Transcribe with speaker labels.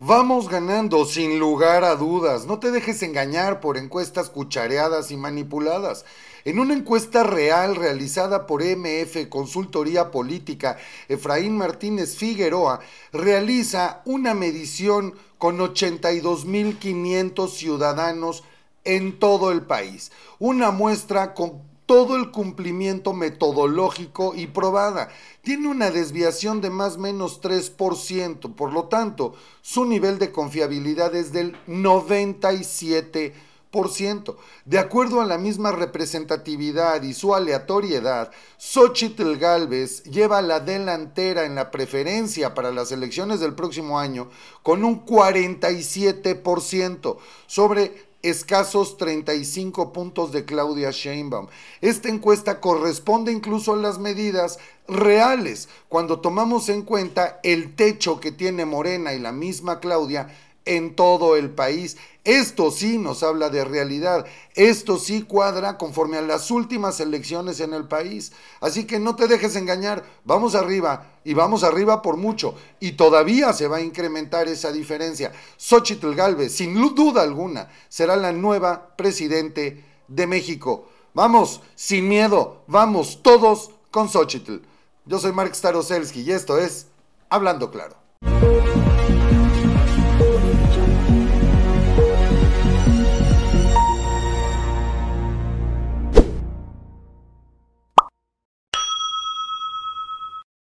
Speaker 1: Vamos ganando, sin lugar a dudas. No te dejes engañar por encuestas cuchareadas y manipuladas. En una encuesta real realizada por MF Consultoría Política, Efraín Martínez Figueroa realiza una medición con 82.500 ciudadanos en todo el país. Una muestra con todo el cumplimiento metodológico y probada. Tiene una desviación de más o menos 3%, por lo tanto, su nivel de confiabilidad es del 97%. De acuerdo a la misma representatividad y su aleatoriedad, Xochitl Galvez lleva la delantera en la preferencia para las elecciones del próximo año con un 47% sobre escasos 35 puntos de Claudia Sheinbaum. Esta encuesta corresponde incluso a las medidas reales cuando tomamos en cuenta el techo que tiene Morena y la misma Claudia en todo el país. Esto sí nos habla de realidad, esto sí cuadra conforme a las últimas elecciones en el país. Así que no te dejes engañar, vamos arriba y vamos arriba por mucho y todavía se va a incrementar esa diferencia. Xochitl Galvez, sin duda alguna, será la nueva presidente de México. Vamos, sin miedo, vamos todos con Xochitl. Yo soy Mark Staroselsky y esto es Hablando Claro.